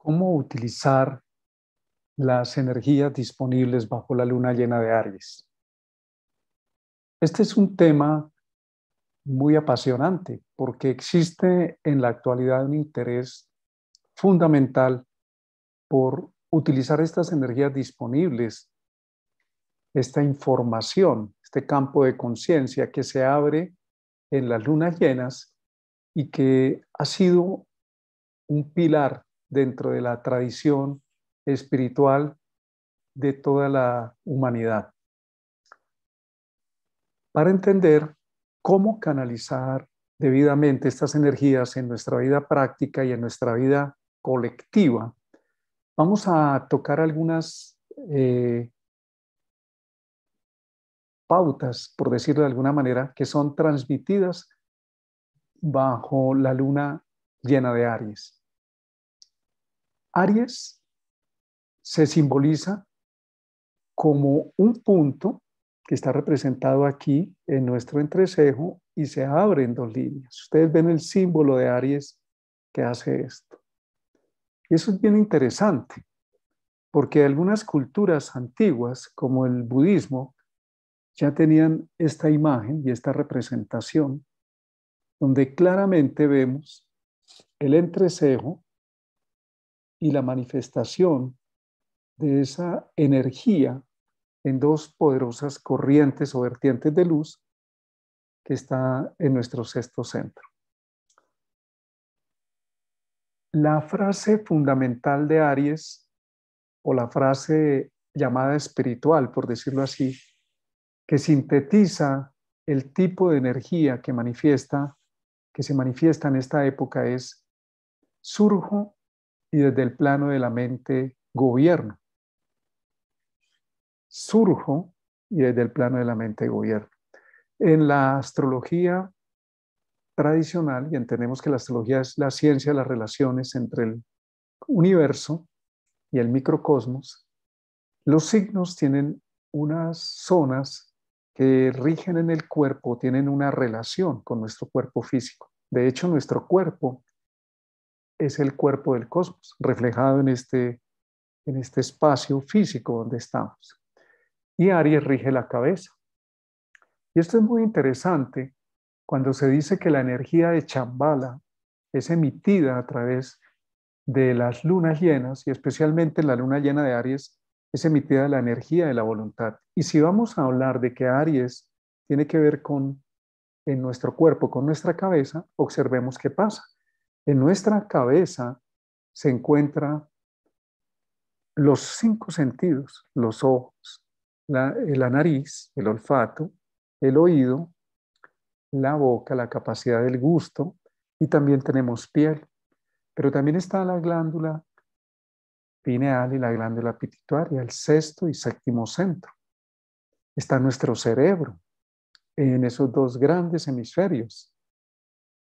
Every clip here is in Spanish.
cómo utilizar las energías disponibles bajo la luna llena de Aries. Este es un tema muy apasionante porque existe en la actualidad un interés fundamental por utilizar estas energías disponibles, esta información, este campo de conciencia que se abre en las lunas llenas y que ha sido un pilar dentro de la tradición espiritual de toda la humanidad. Para entender cómo canalizar debidamente estas energías en nuestra vida práctica y en nuestra vida colectiva, vamos a tocar algunas eh, pautas, por decirlo de alguna manera, que son transmitidas bajo la luna llena de Aries. Aries se simboliza como un punto que está representado aquí en nuestro entrecejo y se abre en dos líneas. Ustedes ven el símbolo de Aries que hace esto. Y eso es bien interesante, porque algunas culturas antiguas, como el budismo, ya tenían esta imagen y esta representación, donde claramente vemos el entrecejo y la manifestación de esa energía en dos poderosas corrientes o vertientes de luz que está en nuestro sexto centro. La frase fundamental de Aries, o la frase llamada espiritual, por decirlo así, que sintetiza el tipo de energía que manifiesta, que se manifiesta en esta época es, surjo y desde el plano de la mente gobierno. Surjo y desde el plano de la mente gobierno. En la astrología tradicional, y entendemos que la astrología es la ciencia de las relaciones entre el universo y el microcosmos, los signos tienen unas zonas que rigen en el cuerpo, tienen una relación con nuestro cuerpo físico. De hecho, nuestro cuerpo es el cuerpo del cosmos, reflejado en este, en este espacio físico donde estamos. Y Aries rige la cabeza. Y esto es muy interesante cuando se dice que la energía de Chambala es emitida a través de las lunas llenas y especialmente en la luna llena de Aries es emitida la energía de la voluntad. Y si vamos a hablar de que Aries tiene que ver con en nuestro cuerpo, con nuestra cabeza, observemos qué pasa. En nuestra cabeza se encuentran los cinco sentidos, los ojos, la, nariz, el olfato, el oído, la boca, la capacidad del gusto y también tenemos piel. Pero también está la glándula pineal y la glándula pituitaria, el sexto y séptimo centro. Está nuestro cerebro en esos dos grandes hemisferios,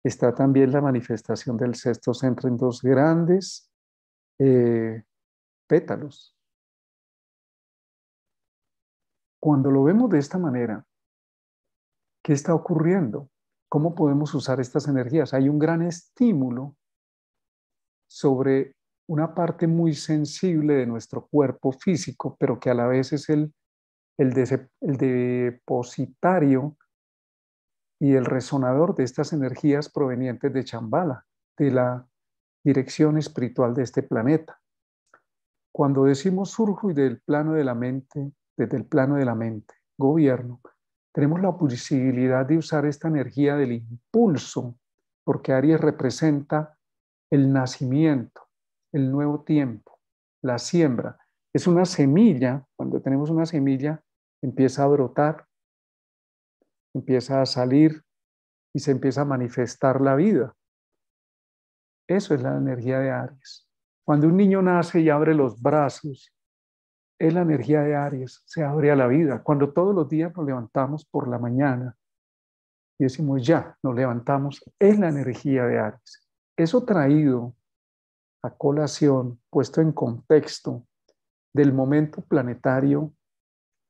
está también la manifestación del sexto centro en dos grandes eh, pétalos. Cuando lo vemos de esta manera, ¿qué está ocurriendo? ¿Cómo podemos usar estas energías? Hay un gran estímulo sobre una parte muy sensible de nuestro cuerpo físico, pero que a la vez es el depositario y el resonador de estas energías provenientes de Chambala, de la dirección espiritual de este planeta. Cuando decimos surjo y del plano de la mente, desde el plano de la mente, gobierno, tenemos la posibilidad de usar esta energía del impulso, porque Aries representa el nacimiento, el nuevo tiempo, la siembra. Es una semilla, cuando tenemos una semilla, empieza a brotar empieza a salir y se empieza a manifestar la vida. Eso es la energía de Aries. Cuando un niño nace y abre los brazos, es la energía de Aries, se abre a la vida. Cuando todos los días nos levantamos por la mañana y decimos ya, nos levantamos, es la energía de Aries. Eso traído a colación, puesto en contexto del momento planetario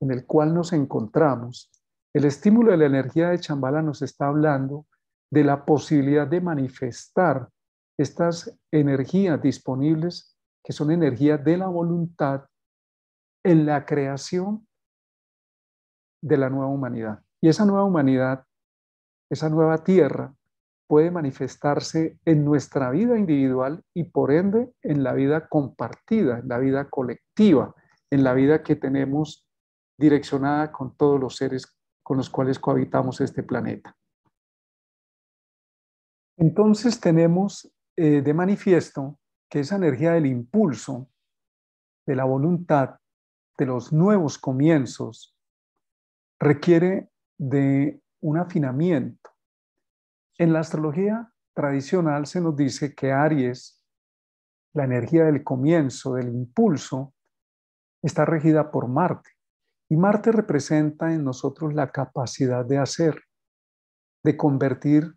en el cual nos encontramos, el estímulo de la energía de Chambala nos está hablando de la posibilidad de manifestar estas energías disponibles, que son energías de la voluntad, en la creación de la nueva humanidad. Y esa nueva humanidad, esa nueva tierra, puede manifestarse en nuestra vida individual y por ende en la vida compartida, en la vida colectiva, en la vida que tenemos direccionada con todos los seres con los cuales cohabitamos este planeta. Entonces tenemos eh, de manifiesto que esa energía del impulso, de la voluntad, de los nuevos comienzos, requiere de un afinamiento. En la astrología tradicional se nos dice que Aries, la energía del comienzo, del impulso, está regida por Marte. Y Marte representa en nosotros la capacidad de hacer, de convertir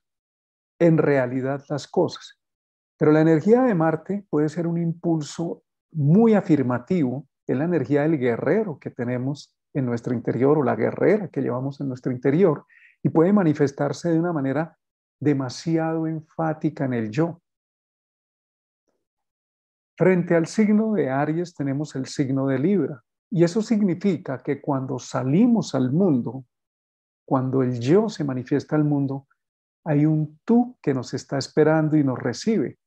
en realidad las cosas. Pero la energía de Marte puede ser un impulso muy afirmativo, es la energía del guerrero que tenemos en nuestro interior o la guerrera que llevamos en nuestro interior y puede manifestarse de una manera demasiado enfática en el yo. Frente al signo de Aries tenemos el signo de Libra. Y eso significa que cuando salimos al mundo, cuando el yo se manifiesta al mundo, hay un tú que nos está esperando y nos recibe.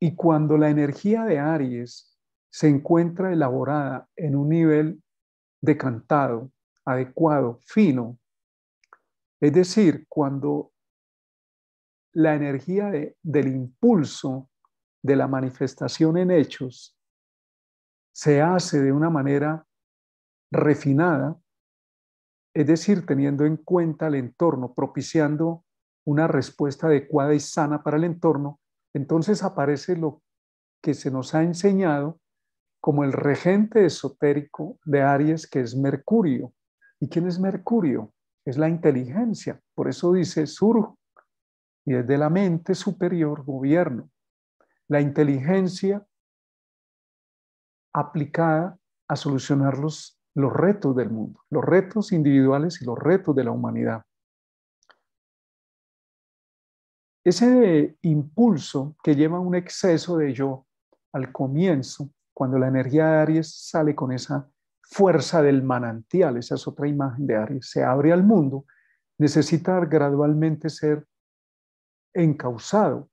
Y cuando la energía de Aries se encuentra elaborada en un nivel decantado, adecuado, fino, es decir, cuando la energía del impulso, de la manifestación en hechos, se hace de una manera refinada, es decir, teniendo en cuenta el entorno, propiciando una respuesta adecuada y sana para el entorno, entonces aparece lo que se nos ha enseñado como el regente esotérico de Aries, que es Mercurio. ¿Y quién es Mercurio? Es la inteligencia. Por eso dice Sur y desde la mente superior gobierno. La inteligencia aplicada a solucionar los, retos del mundo, los retos individuales y los retos de la humanidad. Ese impulso que lleva un exceso de yo al comienzo, cuando la energía de Aries sale con esa fuerza del manantial, esa es otra imagen de Aries, se abre al mundo, necesita gradualmente ser encausado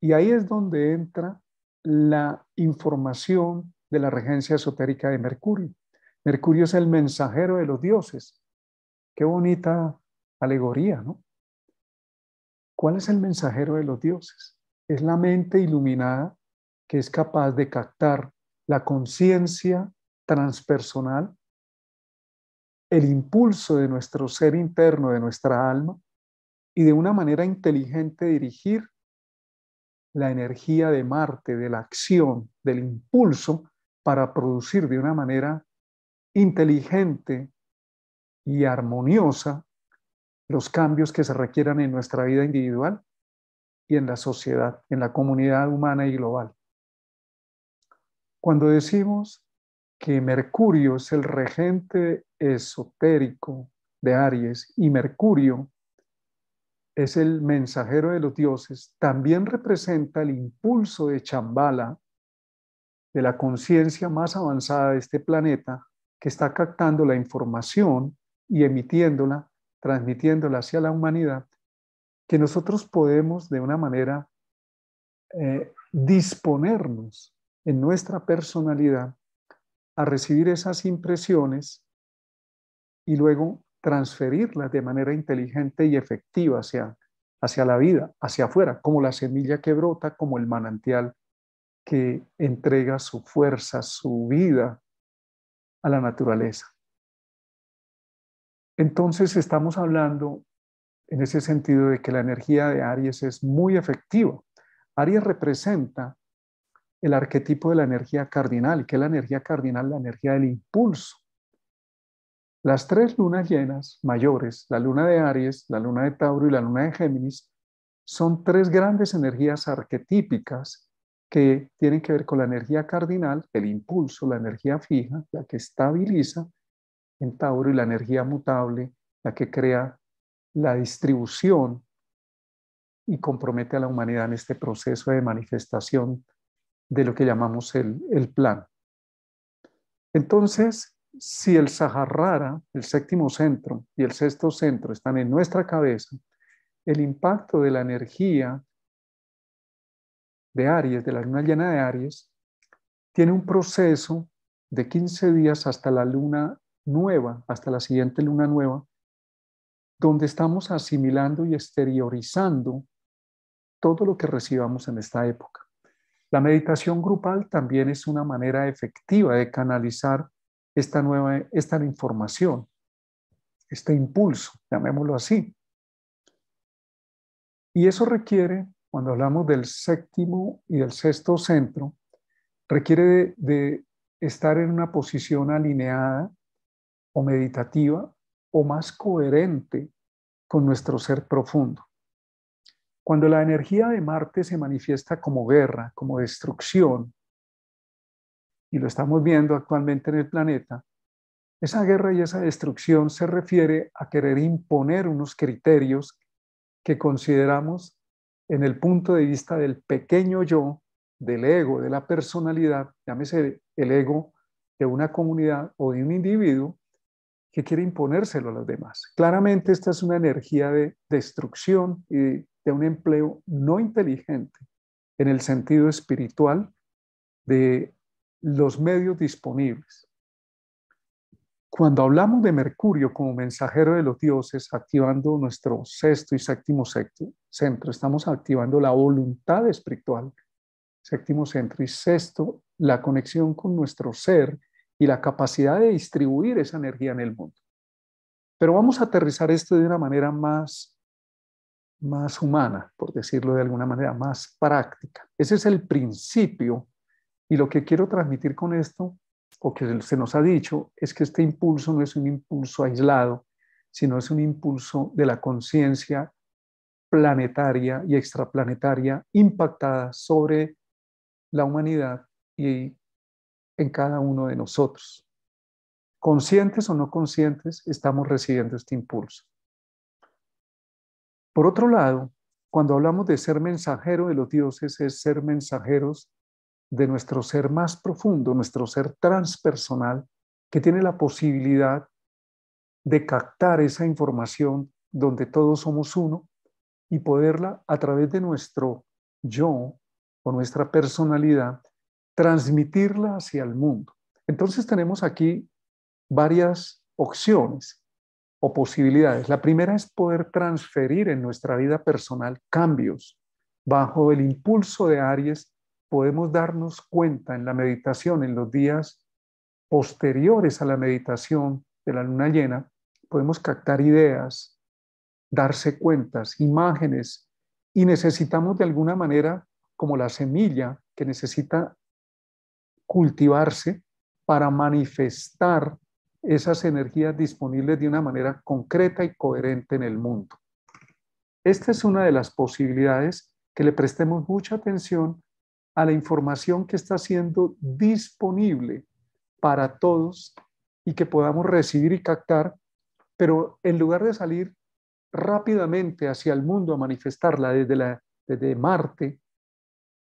Y ahí es donde entra la información de la regencia esotérica de Mercurio. Mercurio es el mensajero de los dioses. Qué bonita alegoría, ¿no? ¿Cuál es el mensajero de los dioses? Es la mente iluminada que es capaz de captar la conciencia transpersonal, el impulso de nuestro ser interno, de nuestra alma, y de una manera inteligente dirigir la energía de Marte, de la acción, del impulso para producir de una manera inteligente y armoniosa los cambios que se requieran en nuestra vida individual y en la sociedad, en la comunidad humana y global. Cuando decimos que Mercurio es el regente esotérico de Aries y Mercurio es el mensajero de los dioses, también representa el impulso de Chambala de la conciencia más avanzada de este planeta que está captando la información y emitiéndola, transmitiéndola hacia la humanidad, que nosotros podemos de una manera eh, disponernos en nuestra personalidad a recibir esas impresiones y luego transferirlas de manera inteligente y efectiva hacia, hacia la vida, hacia afuera, como la semilla que brota, como el manantial que entrega su fuerza, su vida a la naturaleza. Entonces estamos hablando en ese sentido de que la energía de Aries es muy efectiva. Aries representa el arquetipo de la energía cardinal. que es la energía cardinal? La energía del impulso. Las tres lunas llenas mayores, la luna de Aries, la luna de Tauro y la luna de Géminis, son tres grandes energías arquetípicas que tienen que ver con la energía cardinal, el impulso, la energía fija, la que estabiliza en Tauro, y la energía mutable, la que crea la distribución y compromete a la humanidad en este proceso de manifestación de lo que llamamos el, plan. Entonces, si el Saharrara, el séptimo centro y el sexto centro están en nuestra cabeza, el impacto de la energía de Aries, de la luna llena de Aries, tiene un proceso de 15 días hasta la luna nueva, hasta la siguiente luna nueva, donde estamos asimilando y exteriorizando todo lo que recibamos en esta época. La meditación grupal también es una manera efectiva de canalizar esta nueva esta información, este impulso, llamémoslo así. Y eso requiere cuando hablamos del séptimo y del sexto centro, requiere de, estar en una posición alineada o meditativa o más coherente con nuestro ser profundo. Cuando la energía de Marte se manifiesta como guerra, como destrucción, y lo estamos viendo actualmente en el planeta, esa guerra y esa destrucción se refiere a querer imponer unos criterios que consideramos en el punto de vista del pequeño yo, del ego, de la personalidad, llámese el ego de una comunidad o de un individuo que quiere imponérselo a los demás. Claramente esta es una energía de destrucción y de un empleo no inteligente en el sentido espiritual de los medios disponibles. Cuando hablamos de Mercurio como mensajero de los dioses, activando nuestro sexto y séptimo centro, estamos activando la voluntad espiritual, séptimo centro y sexto, la conexión con nuestro ser y la capacidad de distribuir esa energía en el mundo. Pero vamos a aterrizar esto de una manera más, más humana, por decirlo de alguna manera, más práctica. Ese es el principio y lo que quiero transmitir con esto o que se nos ha dicho es que este impulso no es un impulso aislado, sino es un impulso de la conciencia planetaria y extraplanetaria impactada sobre la humanidad y en cada uno de nosotros. Conscientes o no conscientes, estamos recibiendo este impulso. Por otro lado, cuando hablamos de ser mensajero de los dioses, es ser mensajeros de nuestro ser más profundo, nuestro ser transpersonal, que tiene la posibilidad de captar esa información donde todos somos uno y poderla a través de nuestro yo o nuestra personalidad transmitirla hacia el mundo. Entonces tenemos aquí varias opciones o posibilidades. La primera es poder transferir en nuestra vida personal cambios bajo el impulso de Aries podemos darnos cuenta en la meditación, en los días posteriores a la meditación de la luna llena, podemos captar ideas, darse cuentas, imágenes, y necesitamos de alguna manera, como la semilla que necesita cultivarse para manifestar esas energías disponibles de una manera concreta y coherente en el mundo. Esta es una de las posibilidades que le prestemos mucha atención a la información que está siendo disponible para todos y que podamos recibir y captar, pero en lugar de salir rápidamente hacia el mundo a manifestarla desde, la, desde Marte,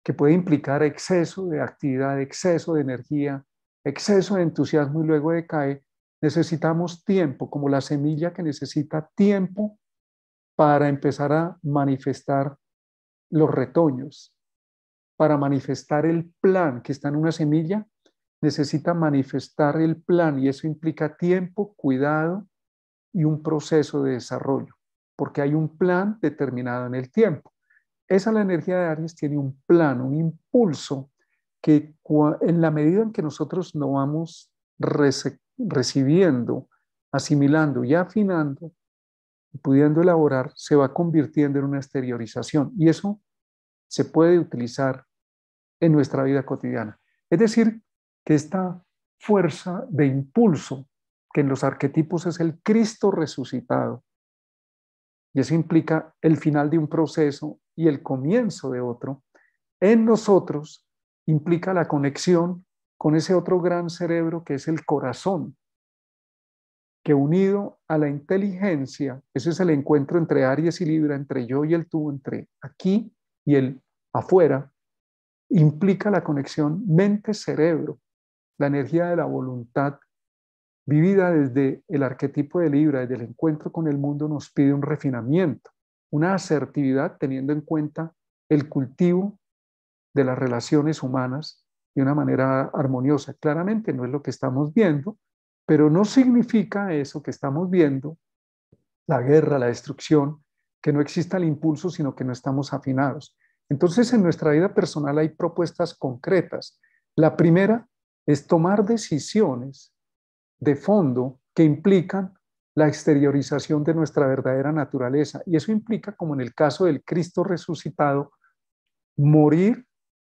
que puede implicar exceso de actividad, exceso de energía, exceso de entusiasmo y luego decae, necesitamos tiempo, como la semilla que necesita tiempo para empezar a manifestar los retoños, para manifestar el plan que está en una semilla, necesita manifestar el plan y eso implica tiempo, cuidado y un proceso de desarrollo, porque hay un plan determinado en el tiempo. Esa la energía de Aries tiene un plan, un impulso que en la medida en que nosotros lo vamos recibiendo, asimilando y afinando, y pudiendo elaborar, se va convirtiendo en una exteriorización. Y eso se puede utilizar en nuestra vida cotidiana. Es decir, que esta fuerza de impulso, que en los arquetipos es el Cristo resucitado, y eso implica el final de un proceso y el comienzo de otro, en nosotros implica la conexión con ese otro gran cerebro que es el corazón, que unido a la inteligencia, ese es el encuentro entre Aries y Libra, entre yo y el tú, entre aquí y el afuera, implica la conexión mente-cerebro, la energía de la voluntad vivida desde el arquetipo de Libra, desde el encuentro con el mundo, nos pide un refinamiento, una asertividad teniendo en cuenta el cultivo de las relaciones humanas de una manera armoniosa. Claramente no es lo que estamos viendo, pero no significa eso que estamos viendo, la guerra, la destrucción, que no exista el impulso, sino que no estamos afinados. Entonces, en nuestra vida personal hay propuestas concretas. La primera es tomar decisiones de fondo que implican la exteriorización de nuestra verdadera naturaleza. Y eso implica, como en el caso del Cristo resucitado, morir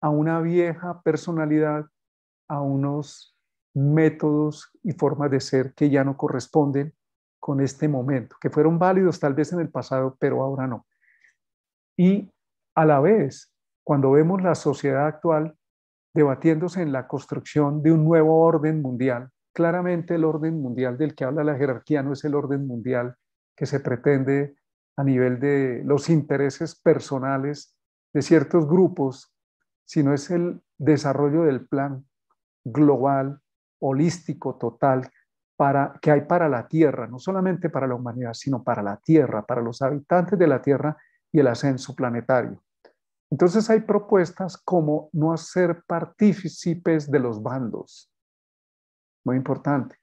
a una vieja personalidad, a unos métodos y formas de ser que ya no corresponden con este momento, que fueron válidos tal vez en el pasado, pero ahora no. Y a la vez, cuando vemos la sociedad actual debatiéndose en la construcción de un nuevo orden mundial, claramente el orden mundial del que habla la jerarquía no es el orden mundial que se pretende a nivel de los intereses personales de ciertos grupos, sino es el desarrollo del plan global, holístico, total, que hay para la Tierra, no solamente para la humanidad, sino para la Tierra, para los habitantes de la Tierra y el ascenso planetario. Entonces hay propuestas como no hacer partícipes de los bandos. Muy importante.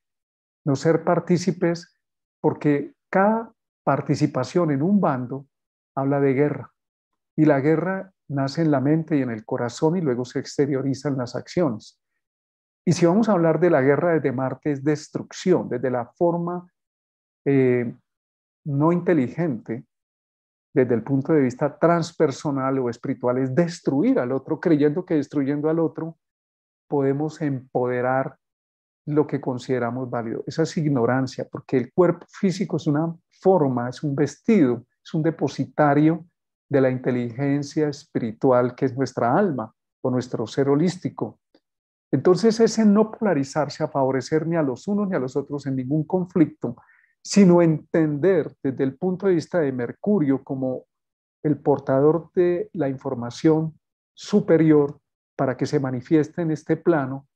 No ser partícipes porque cada participación en un bando habla de guerra. Y la guerra nace en la mente y en el corazón y luego se exteriorizan las acciones. Y si vamos a hablar de la guerra desde Marte, es destrucción, desde la forma eh, no inteligente desde el punto de vista transpersonal o espiritual es destruir al otro, creyendo que destruyendo al otro podemos empoderar lo que consideramos válido. Esa es ignorancia, porque el cuerpo físico es una forma, es un vestido, es un depositario de la inteligencia espiritual que es nuestra alma o nuestro ser holístico. Entonces, ese no polarizarse a favorecer ni a los unos ni a los otros en ningún conflicto, sino entender desde el punto de vista de Mercurio como el portador de la información superior para que se manifieste en este plano,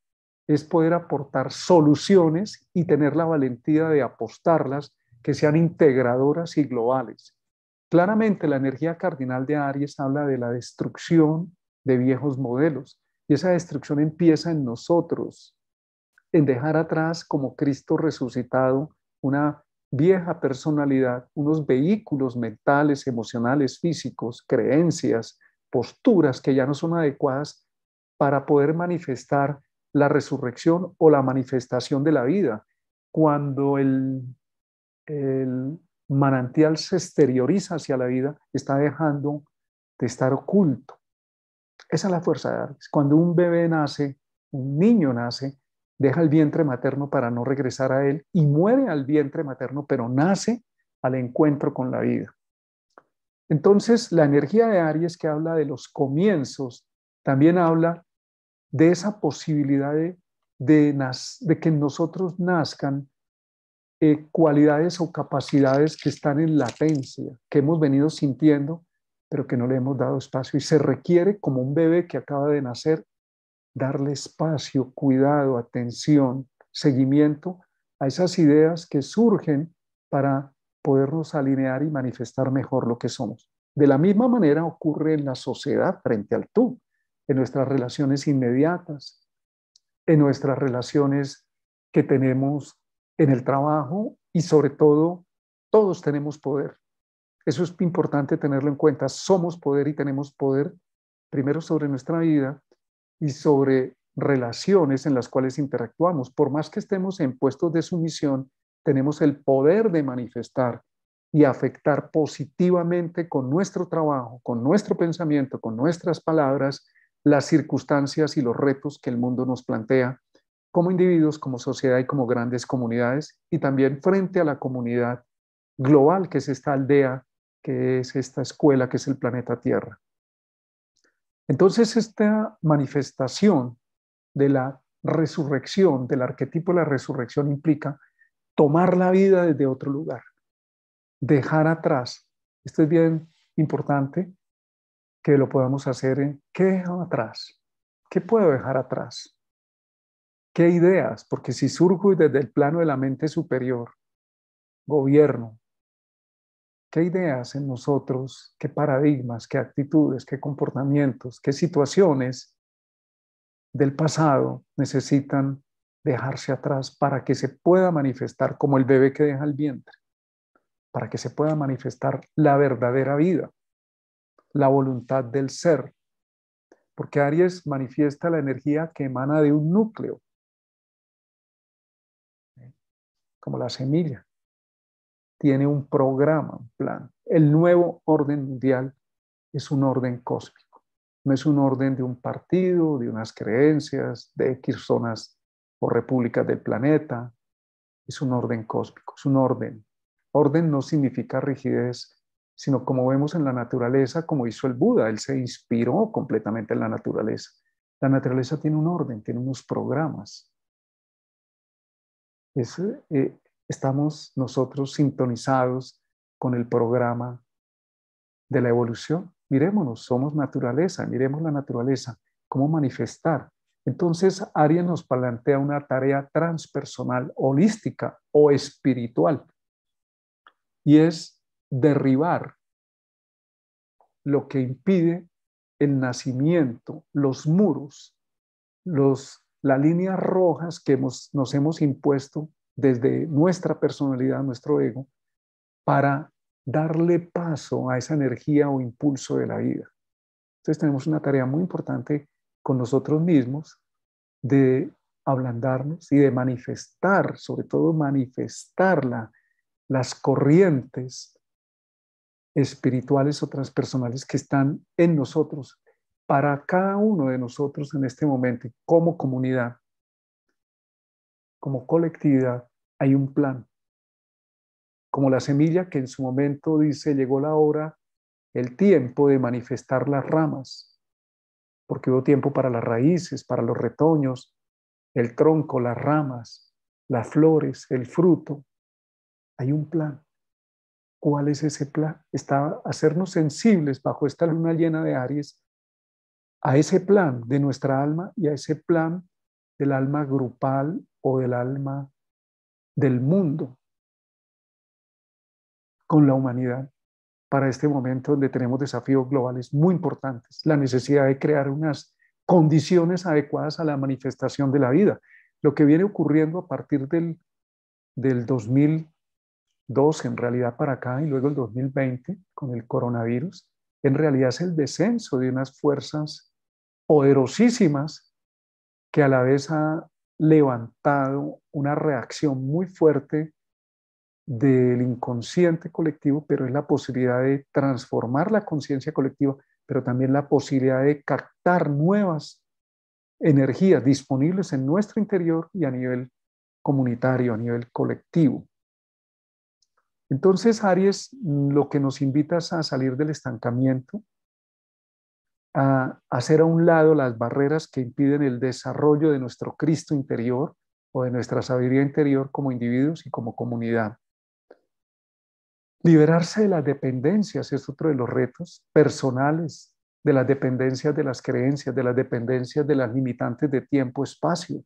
es poder aportar soluciones y tener la valentía de apostarlas que sean integradoras y globales. Claramente la energía cardinal de Aries habla de la destrucción de viejos modelos y esa destrucción empieza en nosotros, en dejar atrás como Cristo resucitado una vieja personalidad, unos vehículos mentales, emocionales, físicos, creencias, posturas que ya no son adecuadas para poder manifestar la resurrección o la manifestación de la vida. Cuando el, manantial se exterioriza hacia la vida, está dejando de estar oculto. Esa es la fuerza de Cuando un bebé nace, un niño nace, deja el vientre materno para no regresar a él y muere al vientre materno, pero nace al encuentro con la vida. Entonces, la energía de Aries que habla de los comienzos, también habla de esa posibilidad de, de, de que nosotros nazcan eh, cualidades o capacidades que están en latencia, que hemos venido sintiendo, pero que no le hemos dado espacio. Y se requiere, como un bebé que acaba de nacer, darle espacio, cuidado, atención, seguimiento a esas ideas que surgen para podernos alinear y manifestar mejor lo que somos. De la misma manera ocurre en la sociedad frente al tú, en nuestras relaciones inmediatas, en nuestras relaciones que tenemos en el trabajo y sobre todo todos tenemos poder. Eso es importante tenerlo en cuenta. Somos poder y tenemos poder primero sobre nuestra vida y sobre relaciones en las cuales interactuamos. Por más que estemos en puestos de sumisión, tenemos el poder de manifestar y afectar positivamente con nuestro trabajo, con nuestro pensamiento, con nuestras palabras, las circunstancias y los retos que el mundo nos plantea como individuos, como sociedad y como grandes comunidades, y también frente a la comunidad global que es esta aldea, que es esta escuela, que es el planeta Tierra. Entonces, esta manifestación de la resurrección, del arquetipo de la resurrección, implica tomar la vida desde otro lugar, dejar atrás. Esto es bien importante que lo podamos hacer en qué dejo atrás, qué puedo dejar atrás, qué ideas, porque si surgo desde el plano de la mente superior, gobierno, qué ideas en nosotros, qué paradigmas, qué actitudes, qué comportamientos, qué situaciones del pasado necesitan dejarse atrás para que se pueda manifestar como el bebé que deja el vientre, para que se pueda manifestar la verdadera vida, la voluntad del ser, porque Aries manifiesta la energía que emana de un núcleo, como la semilla tiene un programa, un plan. El nuevo orden mundial es un orden cósmico, no es un orden de un partido, de unas creencias, de X zonas o repúblicas del planeta, es un orden cósmico, es un orden. Orden no significa rigidez, sino como vemos en la naturaleza, como hizo el Buda, él se inspiró completamente en la naturaleza. La naturaleza tiene un orden, tiene unos programas. Es, eh, estamos nosotros sintonizados con el programa de la evolución. Miremonos, somos naturaleza, miremos la naturaleza, cómo manifestar. Entonces, Arias nos plantea una tarea transpersonal, holística o espiritual, y es derribar lo que impide el nacimiento, los muros, las líneas rojas que nos hemos impuesto desde nuestra personalidad, nuestro ego, para darle paso a esa energía o impulso de la vida. Entonces tenemos una tarea muy importante con nosotros mismos de ablandarnos y de manifestar, sobre todo manifestar las corrientes espirituales o transpersonales que están en nosotros, para cada uno de nosotros en este momento como comunidad, como colectividad, hay un plan. Como la semilla que en su momento dice, llegó la hora, el tiempo de manifestar las ramas, porque hubo tiempo para las raíces, para los retoños, el tronco, las ramas, las flores, el fruto. Hay un plan. ¿Cuál es ese plan? Está hacernos sensibles bajo esta luna llena de Aries a ese plan de nuestra alma y a ese plan del alma grupal o del alma del mundo con la humanidad para este momento donde tenemos desafíos globales muy importantes, la necesidad de crear unas condiciones adecuadas a la manifestación de la vida. Lo que viene ocurriendo a partir del, del 2002, en realidad para acá, y luego el 2020 con el coronavirus, en realidad es el descenso de unas fuerzas poderosísimas que a la vez ha levantado una reacción muy fuerte del inconsciente colectivo, pero es la posibilidad de transformar la conciencia colectiva, pero también la posibilidad de captar nuevas energías disponibles en nuestro interior y a nivel comunitario, a nivel colectivo. Entonces, Aries lo que nos invita a salir del estancamiento, a hacer a un lado las barreras que impiden el desarrollo de nuestro Cristo interior o de nuestra sabiduría interior como individuos y como comunidad. Liberarse de las dependencias es otro de los retos personales, de las dependencias de las creencias, de las dependencias de las limitantes de tiempo, espacio.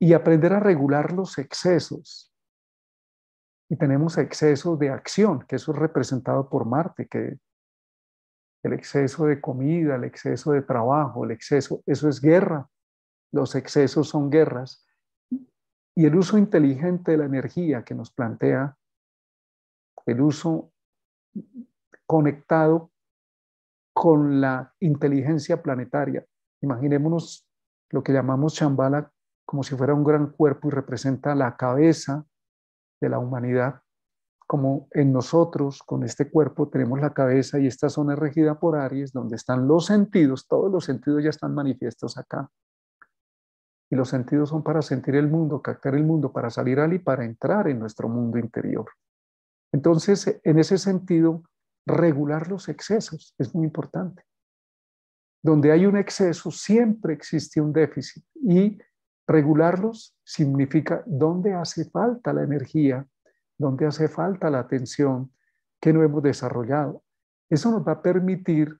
Y aprender a regular los excesos. Y tenemos excesos de acción, que eso es representado por Marte, que el exceso de comida, el exceso de trabajo, el exceso, eso es guerra. Los excesos son guerras. Y el uso inteligente de la energía que nos plantea, el uso conectado con la inteligencia planetaria. Imaginémonos lo que llamamos Shambhala como si fuera un gran cuerpo y representa la cabeza de la humanidad como en nosotros, con este cuerpo, tenemos la cabeza y esta zona es regida por Aries, donde están los sentidos, todos los sentidos ya están manifiestos acá. Y los sentidos son para sentir el mundo, captar el mundo, para salir al y para entrar en nuestro mundo interior. Entonces, en ese sentido, regular los excesos es muy importante. Donde hay un exceso, siempre existe un déficit y regularlos significa dónde hace falta la energía donde hace falta la atención que no hemos desarrollado. Eso nos va a permitir,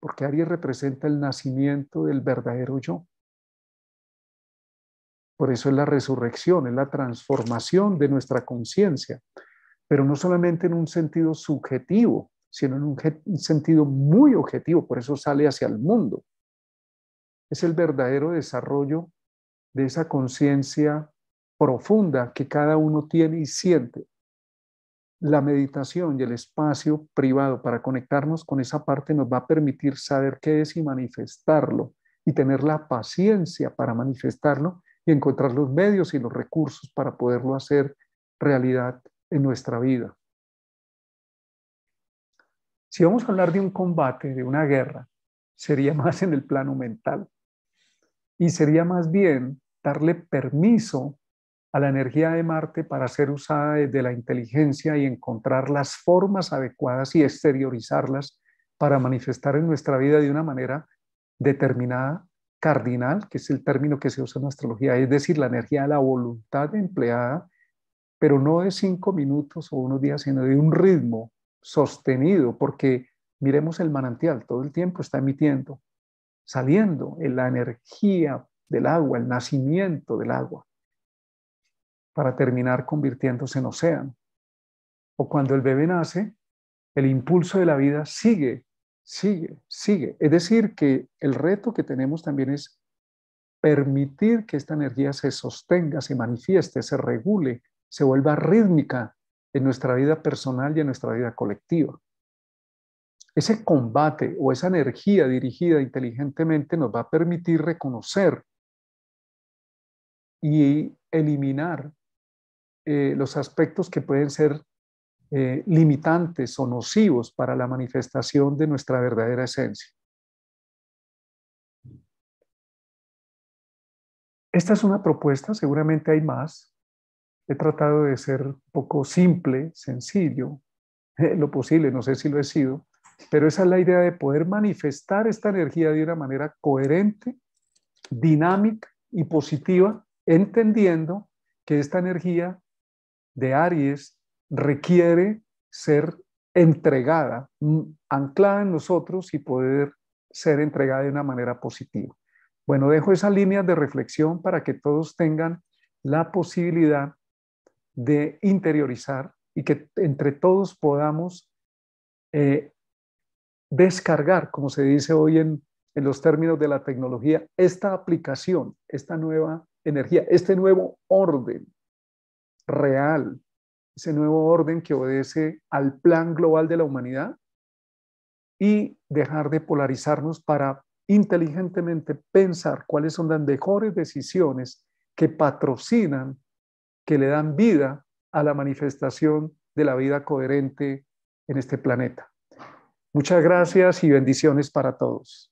porque Aries representa el nacimiento del verdadero yo. Por eso es la resurrección, es la transformación de nuestra conciencia, pero no solamente en un sentido subjetivo, sino en un sentido muy objetivo, por eso sale hacia el mundo. Es el verdadero desarrollo de esa conciencia profunda que cada uno tiene y siente la meditación y el espacio privado para conectarnos con esa parte nos va a permitir saber qué es y manifestarlo y tener la paciencia para manifestarlo y encontrar los medios y los recursos para poderlo hacer realidad en nuestra vida. Si vamos a hablar de un combate, de una guerra, sería más en el plano mental y sería más bien darle permiso a la energía de Marte para ser usada desde la inteligencia y encontrar las formas adecuadas y exteriorizarlas para manifestar en nuestra vida de una manera determinada, cardinal, que es el término que se usa en astrología, es decir, la energía de la voluntad empleada, pero no de cinco minutos o unos días, sino de un ritmo sostenido, porque miremos el manantial, todo el tiempo está emitiendo, saliendo en la energía del agua, el nacimiento del agua para terminar convirtiéndose en océano. O cuando el bebé nace, el impulso de la vida sigue, sigue, sigue. Es decir, que el reto que tenemos también es permitir que esta energía se sostenga, se manifieste, se regule, se vuelva rítmica en nuestra vida personal y en nuestra vida colectiva. Ese combate o esa energía dirigida inteligentemente nos va a permitir reconocer y eliminar eh, los aspectos que pueden ser eh, limitantes o nocivos para la manifestación de nuestra verdadera esencia. Esta es una propuesta, seguramente hay más. He tratado de ser poco simple, sencillo, lo posible, no sé si lo he sido, pero esa es la idea de poder manifestar esta energía de una manera coherente, dinámica y positiva, entendiendo que esta energía de Aries requiere ser entregada, mm, anclada en nosotros y poder ser entregada de una manera positiva. Bueno, dejo esa línea de reflexión para que todos tengan la posibilidad de interiorizar y que entre todos podamos eh, descargar, como se dice hoy en, en los términos de la tecnología, esta aplicación, esta nueva energía, este nuevo orden real, ese nuevo orden que obedece al plan global de la humanidad y dejar de polarizarnos para inteligentemente pensar cuáles son las mejores decisiones que patrocinan, que le dan vida a la manifestación de la vida coherente en este planeta. Muchas gracias y bendiciones para todos.